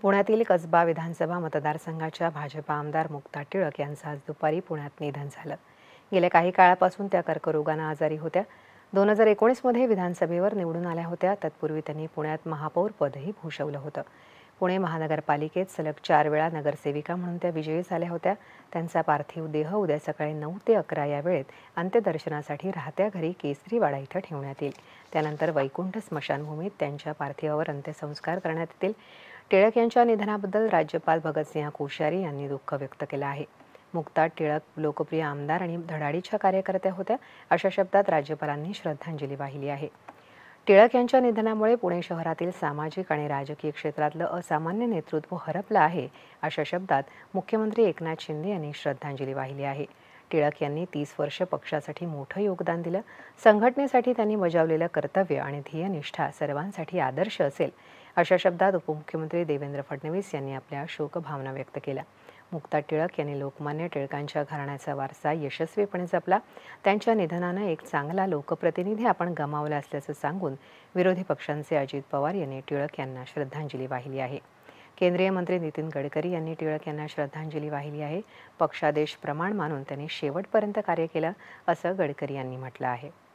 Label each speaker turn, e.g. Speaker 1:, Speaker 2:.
Speaker 1: पुण्यातील कसबा विधानसभा मतदारसंघाच्या भाजपा आमदार मुक्ता टिळक यांचं आज दुपारी पुण्यात निधन झालं गेल्या काही काळापासून त्या कर्करोगानं आजारी होत्या दोन हजार एकोणीसमध्ये विधानसभेवर निवडून आल्या होत्या तत्पूर्वी त्यांनी पुण्यात महापौर पदही भूषवलं होतं पुणे महानगरपालिकेत सलग चार वेळा नगरसेविका म्हणून त्या विजयी झाल्या होत्या त्यांचा पार्थिव देह उद्या सकाळी नऊ ते अकरा या वेळेत अंत्यदर्शनासाठी राहत्या घरी केसरीवाडा इथं ठेवण्यात येईल त्यानंतर वैकुंठ स्मशानभूमीत त्यांच्या पार्थिवावर अंत्यसंस्कार करण्यात येतील टिळक यांच्या निधनाबद्दल राज्यपाल भगतसिंह कोश्यारी यांनी दुःख व्यक्त केलं आहे मुक्ता टिळक लोकप्रिय आमदार आणि धडाडीच्या कार्यकर्त्या होत्या अशा शब्दात राज्यपालांनी श्रद्धांजली वाहिली आहे टिळक यांच्या निधनामुळे पुणे शहरातील सामाजिक आणि राजकीय क्षेत्रातलं असामान्य नेतृत्व हरपलं आहे अशा शब्दात मुख्यमंत्री एकनाथ शिंदे यांनी श्रद्धांजली वाहिली आहे टिळक यांनी तीस वर्ष पक्षासाठी मोठं योगदान दिलं संघटनेसाठी त्यांनी बजावलेलं कर्तव्य आणि ध्येयनिष्ठा सर्वांसाठी आदर्श असेल अशा शब्दात उपमुख्यमंत्री देवेंद्र फडणवीस यांनी आपल्या शोकभावना व्यक्त केल्या मुक्ता टिळक यांनी लोकमान्य टिळकांच्या घराण्याचा वारसा यशस्वीपणे जपला त्यांच्या निधनानं एक चांगला लोकप्रतिनिधी आपण गमावला असल्याचं सांगून विरोधी पक्षांचे अजित पवार यांनी टिळक यांना श्रद्धांजली वाहिली आहे केंद्रीय मंत्री नितीन गडकरी यांनी टिळक यांना श्रद्धांजली वाहिली आहे पक्षादेश प्रमाण मानून त्यांनी शेवटपर्यंत कार्य केलं असं गडकरी यांनी म्हटलं आहे